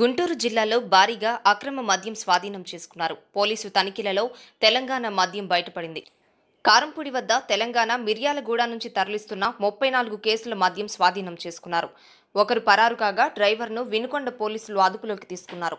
గుంటూరు జిల్లాలో భారీగా అక్రమ మద్యం స్వాధీనం చేసుకున్నారు పోలీసు తనిఖీలలో తెలంగాణ మద్యం బయటపడింది కారంపూడి వద్ద తెలంగాణ మిర్యాలగూడ నుంచి తరలిస్తున్న ముప్పై నాలుగు కేసుల మద్యం స్వాధీనం చేసుకున్నారు ఒకరు పరారు కాగా డ్రైవర్ను వినుకొండ పోలీసులు అదుపులోకి తీసుకున్నారు